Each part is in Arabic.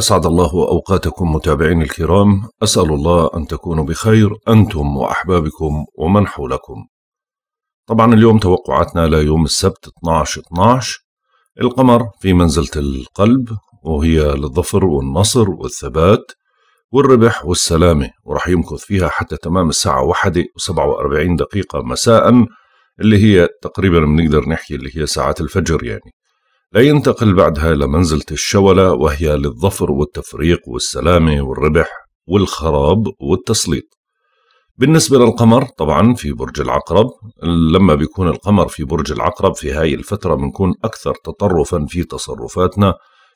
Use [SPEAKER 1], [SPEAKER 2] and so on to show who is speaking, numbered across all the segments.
[SPEAKER 1] أسعد الله أوقاتكم
[SPEAKER 2] متابعين الكرام أسأل الله أن تكونوا بخير أنتم وأحبابكم ومن حولكم طبعا اليوم توقعاتنا ليوم السبت 12 12 القمر في منزلة القلب وهي للظفر والنصر والثبات والربح والسلامة ورح يمكث فيها حتى تمام الساعة واحدة وسبعة وأربعين دقيقة مساء اللي هي تقريبا بنقدر نحكي اللي هي ساعات الفجر يعني لا ينتقل بعدها لمنزلة الشولة وهي للظفر والتفريق والسلامة والربح والخراب والتسليط بالنسبة للقمر طبعا في برج العقرب لما بيكون القمر في برج العقرب في هاي الفترة بنكون أكثر تطرفا في تصرفاتنا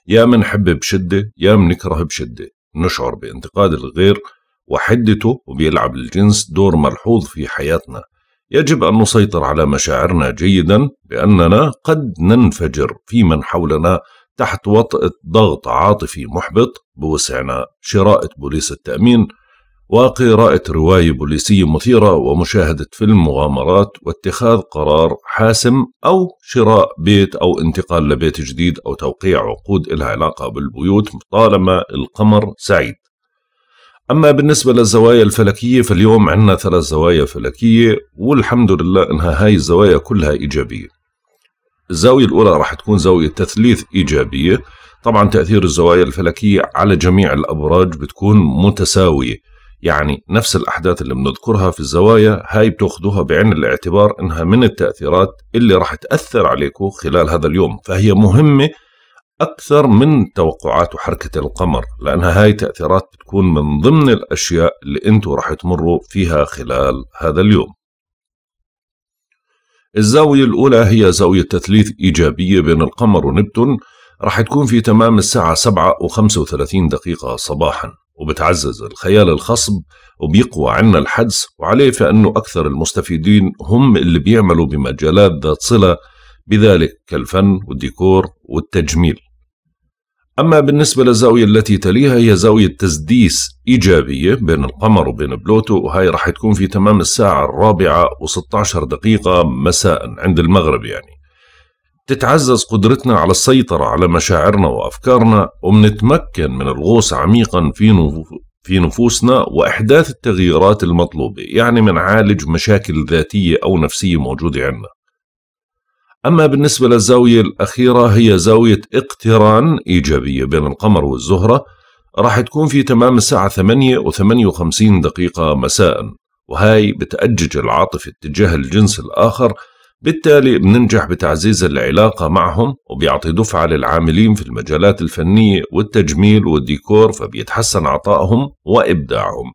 [SPEAKER 2] يا منحب بشدة يا منكره بشدة نشعر بانتقاد الغير وحدته وبيلعب الجنس دور ملحوظ في حياتنا يجب أن نسيطر على مشاعرنا جيدا لأننا قد ننفجر في من حولنا تحت وطأة ضغط عاطفي محبط بوسعنا شراءة بوليس التأمين وقراءة رواية بوليسية مثيرة ومشاهدة فيلم مغامرات واتخاذ قرار حاسم أو شراء بيت أو انتقال لبيت جديد أو توقيع عقود لها علاقة بالبيوت طالما القمر سعيد أما بالنسبة للزوايا الفلكية فاليوم عندنا ثلاث زوايا فلكية والحمد لله أنها هاي الزوايا كلها إيجابية الزاوية الأولى راح تكون زاوية تثليث إيجابية طبعا تأثير الزوايا الفلكية على جميع الأبراج بتكون متساوية يعني نفس الأحداث اللي بنذكرها في الزوايا هاي بتأخذوها بعين الاعتبار أنها من التأثيرات اللي راح تأثر عليكم خلال هذا اليوم فهي مهمة أكثر من توقعات وحركة القمر لأنها هاي تأثيرات بتكون من ضمن الأشياء اللي أنتوا رح تمروا فيها خلال هذا اليوم الزاوية الأولى هي زاوية تثليث إيجابية بين القمر ونبتون رح تكون في تمام الساعة 7 و35 دقيقة صباحا وبتعزز الخيال الخصب وبيقوى عنا الحدس وعليه فإنه أكثر المستفيدين هم اللي بيعملوا بمجالات ذات صلة بذلك كالفن والديكور والتجميل أما بالنسبة للزاوية التي تليها هي زاوية تسديس إيجابية بين القمر وبين بلوتو وهي راح تكون في تمام الساعة الرابعة و16 دقيقة مساء عند المغرب يعني تتعزز قدرتنا على السيطرة على مشاعرنا وأفكارنا ومنتمكن من الغوص عميقا في في نفوسنا وإحداث التغييرات المطلوبة يعني منعالج مشاكل ذاتية أو نفسية موجودة عندنا أما بالنسبة للزاوية الأخيرة هي زاوية اقتران إيجابية بين القمر والزهرة راح تكون في تمام الساعة 8 و 58 دقيقة مساء وهاي بتأجج العاطفة اتجاه الجنس الآخر بالتالي بننجح بتعزيز العلاقة معهم وبيعطي دفعة للعاملين في المجالات الفنية والتجميل والديكور فبيتحسن عطائهم وإبداعهم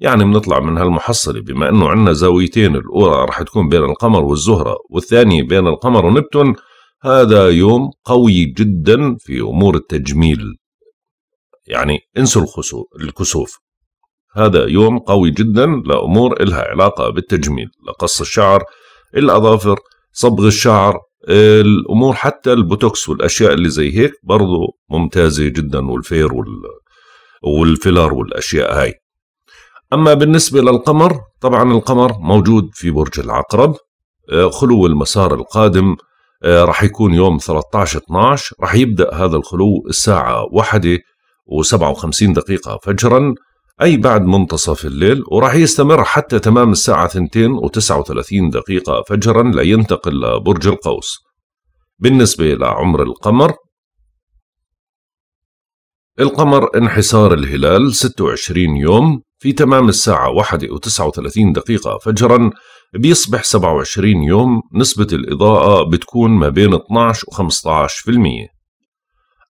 [SPEAKER 2] يعني بنطلع من هالمحصلة بما أنه عندنا زاويتين الأولى رح تكون بين القمر والزهرة والثانية بين القمر ونبتون هذا يوم قوي جدا في أمور التجميل يعني انسوا الكسوف هذا يوم قوي جدا لأمور إلها علاقة بالتجميل لقص الشعر الأظافر صبغ الشعر الأمور حتى البوتوكس والأشياء اللي زي هيك برضو ممتازة جدا والفير وال والفيلر والأشياء هاي أما بالنسبة للقمر طبعا القمر موجود في برج العقرب آه، خلو المسار القادم آه، رح يكون يوم 13-12 رح يبدأ هذا الخلو الساعه 1 واحدة و57 دقيقة فجرا أي بعد منتصف الليل ورح يستمر حتى تمام الساعة 2 و39 دقيقة فجرا لينتقل لبرج القوس بالنسبة لعمر القمر القمر انحسار الهلال 26 يوم في تمام الساعة 1 و39 دقيقة فجرا بيصبح 27 يوم نسبة الإضاءة بتكون ما بين 12 و 15%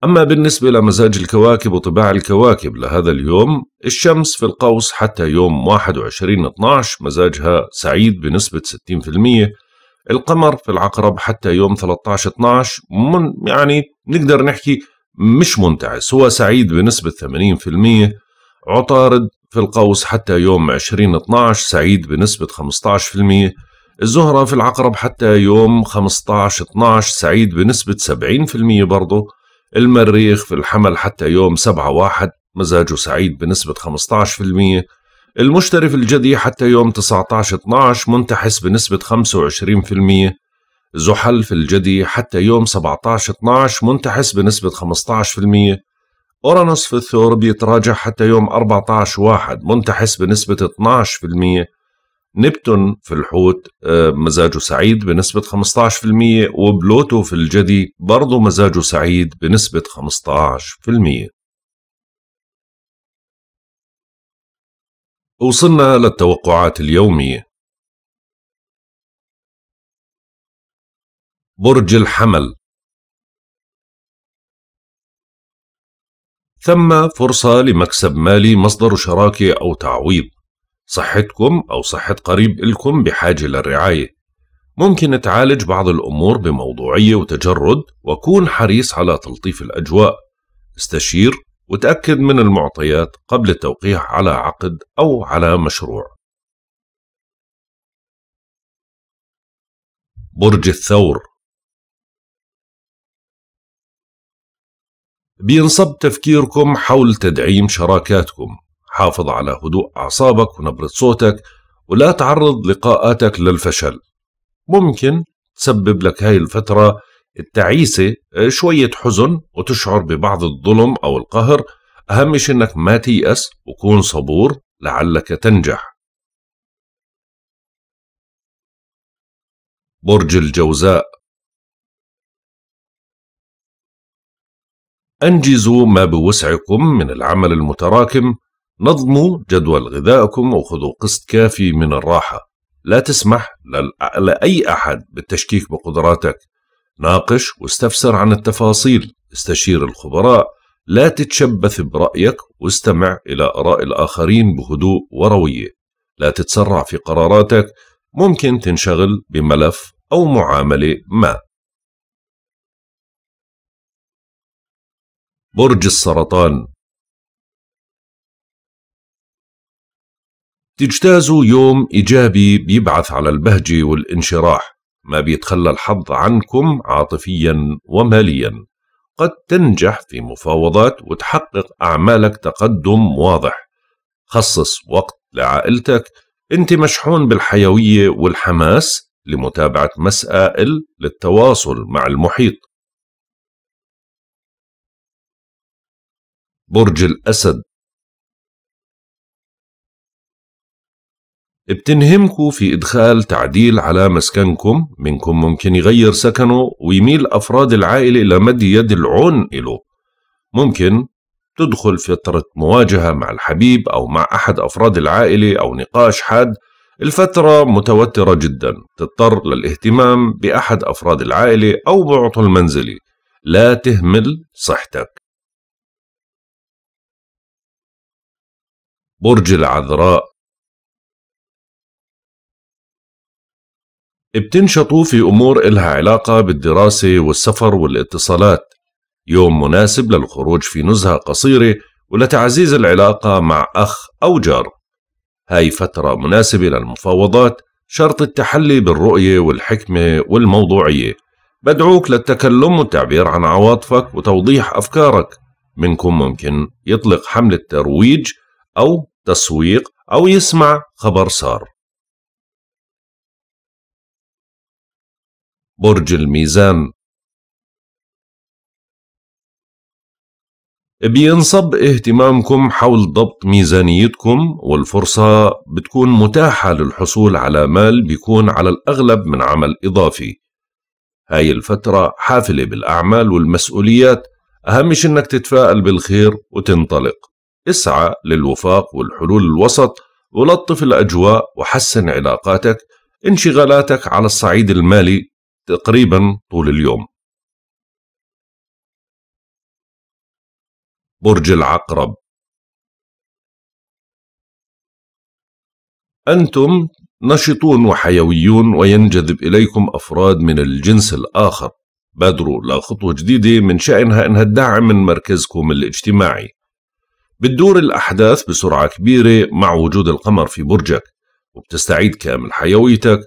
[SPEAKER 2] أما بالنسبة لمزاج الكواكب وطباع الكواكب لهذا اليوم الشمس في القوس حتى يوم 21 12 مزاجها سعيد بنسبة 60% القمر في العقرب حتى يوم 13 12 من يعني نقدر نحكي مش منتعس هو سعيد بنسبة 80% عطارد في القوس حتى يوم 20/12 سعيد بنسبة 15% الزهرة في العقرب حتى يوم 15/12 سعيد بنسبة 70% برضه المريخ في الحمل حتى يوم 7/1 مزاجه سعيد بنسبة 15% المشتري في الجدي حتى يوم 19/12 منتحس بنسبة 25% زحل في الجدي حتى يوم 17/12 منتحس بنسبة أورانوس في الثور بيتراجع حتى يوم 14 واحد منتحس بنسبة 12% نبتون في الحوت آه، مزاجه سعيد بنسبة 15% وبلوتو في الجدي برضه
[SPEAKER 1] مزاجه سعيد بنسبة 15%
[SPEAKER 3] وصلنا للتوقعات اليومية برج الحمل ثم فرصة لمكسب
[SPEAKER 1] مالي مصدر شراكة أو تعويض صحتكم أو صحة قريب إلكم
[SPEAKER 2] بحاجة للرعاية ممكن تعالج بعض الأمور بموضوعية وتجرد وكون حريص على تلطيف الأجواء استشير وتأكد من المعطيات
[SPEAKER 3] قبل التوقيع على عقد أو على مشروع برج الثور بينصب تفكيركم حول تدعيم شراكاتكم
[SPEAKER 2] حافظ على هدوء أعصابك ونبرة صوتك ولا تعرض لقاءاتك للفشل ممكن تسبب لك هاي الفترة التعيسة شوية حزن وتشعر ببعض الظلم أو القهر أهم شيء أنك ما تيأس
[SPEAKER 3] وكون صبور لعلك تنجح برج الجوزاء أنجزوا ما بوسعكم من العمل المتراكم
[SPEAKER 2] نظموا جدول غذائكم وخذوا قسط كافي من الراحة لا تسمح لأي أحد بالتشكيك بقدراتك ناقش واستفسر عن التفاصيل استشير الخبراء لا تتشبث برأيك واستمع إلى آراء الآخرين بهدوء وروية لا تتسرع في قراراتك
[SPEAKER 3] ممكن تنشغل بملف أو معاملة ما برج السرطان تجتازوا يوم إيجابي بيبعث على
[SPEAKER 2] البهجة والانشراح ما بيتخلى الحظ عنكم عاطفيا وماليا قد تنجح في مفاوضات وتحقق أعمالك تقدم واضح خصص وقت لعائلتك أنت مشحون بالحيوية
[SPEAKER 1] والحماس لمتابعة مسائل للتواصل مع المحيط
[SPEAKER 3] برج الأسد بتنهمكوا في إدخال
[SPEAKER 1] تعديل على مسكنكم منكم ممكن يغير سكنه ويميل أفراد العائلة
[SPEAKER 2] إلى مد يد العون إله ممكن تدخل فترة مواجهة مع الحبيب أو مع أحد أفراد العائلة أو نقاش حاد الفترة متوترة
[SPEAKER 1] جدا تضطر للاهتمام بأحد أفراد العائلة أو بعطل المنزلي
[SPEAKER 3] لا تهمل صحتك برج العذراء
[SPEAKER 1] بتنشطوا في أمور إلها علاقة بالدراسة والسفر
[SPEAKER 2] والاتصالات يوم مناسب للخروج في نزهة قصيرة ولتعزيز العلاقة مع أخ أو جار هاي فترة مناسبة للمفاوضات شرط التحلي بالرؤية والحكمة والموضوعية بدعوك للتكلم والتعبير عن عواطفك وتوضيح أفكارك منكم ممكن يطلق حملة ترويج
[SPEAKER 3] أو تسويق أو يسمع خبر سار برج الميزان بينصب اهتمامكم حول
[SPEAKER 2] ضبط ميزانيتكم والفرصة بتكون متاحة للحصول على مال بيكون على الأغلب من عمل إضافي هاي الفترة حافلة بالأعمال والمسؤوليات أهم إنك تتفائل بالخير وتنطلق اسعى للوفاق والحلول الوسط ولطف الأجواء وحسن علاقاتك
[SPEAKER 3] انشغالاتك على الصعيد المالي تقريبا طول اليوم برج العقرب أنتم نشطون
[SPEAKER 1] وحيويون وينجذب إليكم أفراد من الجنس الآخر بادروا لخطوة
[SPEAKER 2] جديدة من شأنها أنها تدعم من مركزكم الاجتماعي بتدور الأحداث بسرعة كبيرة مع وجود القمر في برجك وبتستعيد كامل حيويتك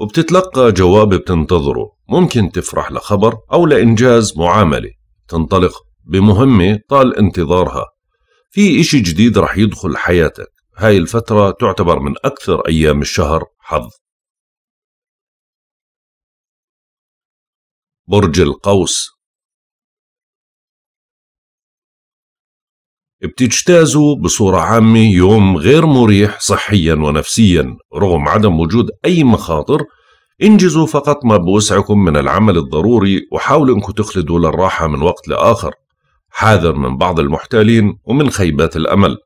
[SPEAKER 2] وبتتلقى جواب بتنتظره ممكن تفرح لخبر أو لإنجاز معاملة تنطلق بمهمة طال انتظارها في إشي جديد رح
[SPEAKER 1] يدخل حياتك هاي الفترة تعتبر من أكثر أيام الشهر حظ
[SPEAKER 3] برج القوس بتجتازوا بصورة
[SPEAKER 1] عامة يوم غير مريح صحيا ونفسيا رغم عدم وجود أي مخاطر
[SPEAKER 2] انجزوا فقط ما بوسعكم من العمل الضروري وحاولوا انكم تخلدوا للراحة من وقت لآخر حاذر من بعض المحتالين ومن خيبات الأمل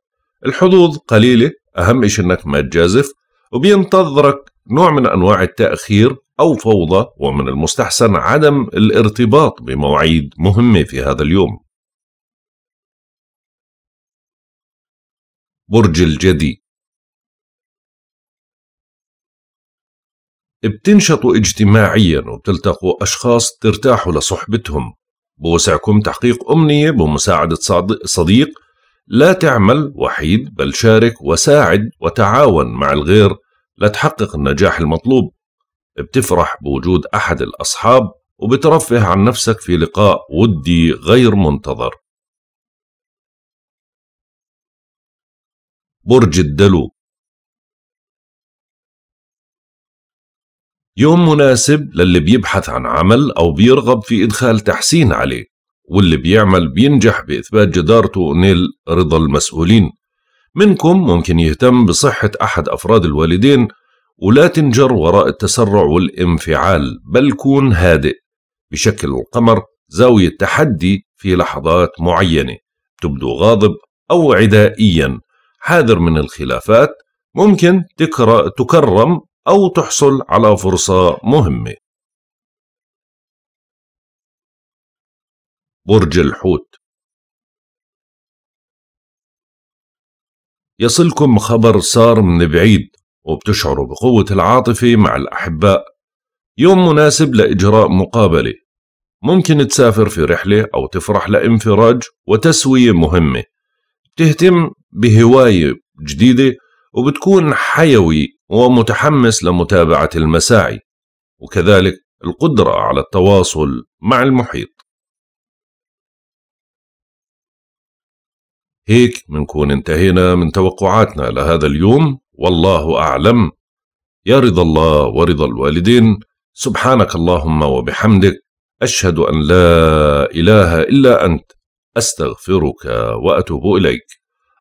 [SPEAKER 2] الحظوظ قليلة أهم شيء أنك ما تجازف وبينتظرك نوع من أنواع
[SPEAKER 1] التأخير أو فوضى ومن المستحسن عدم الارتباط بمواعيد
[SPEAKER 3] مهمة في هذا اليوم برج الجدي
[SPEAKER 1] بتنشطوا اجتماعيا وبتلتقوا أشخاص ترتاحوا لصحبتهم
[SPEAKER 2] بوسعكم تحقيق أمنية بمساعدة صديق لا تعمل وحيد بل شارك وساعد وتعاون مع الغير لتحقق النجاح المطلوب
[SPEAKER 1] بتفرح بوجود أحد الأصحاب وبترفه عن نفسك في لقاء
[SPEAKER 3] ودي غير منتظر برج الدلو
[SPEAKER 1] يوم مناسب للي بيبحث عن عمل أو بيرغب في إدخال تحسين
[SPEAKER 2] عليه واللي بيعمل بينجح بإثبات جدارته ونيل رضا المسؤولين منكم ممكن يهتم بصحة أحد أفراد الوالدين ولا تنجر وراء التسرع والانفعال بل كون هادئ بشكل القمر زاوية تحدي في لحظات معينة تبدو غاضب أو عدائيا
[SPEAKER 1] حاذر من الخلافات ممكن تكرم أو تحصل
[SPEAKER 3] على فرصة مهمة برج الحوت
[SPEAKER 1] يصلكم خبر سار من بعيد وبتشعروا بقوة العاطفة مع
[SPEAKER 2] الأحباء يوم مناسب لإجراء مقابلة ممكن تسافر في رحلة أو تفرح لانفراج وتسوية مهمة تهتم بهواية جديدة وبتكون حيوي ومتحمس لمتابعة
[SPEAKER 1] المساعي وكذلك القدرة على التواصل مع المحيط هيك منكون انتهينا من توقعاتنا لهذا اليوم والله أعلم يا رضا الله ورضا
[SPEAKER 2] الوالدين سبحانك اللهم وبحمدك أشهد أن لا إله إلا أنت أستغفرك وأتوب إليك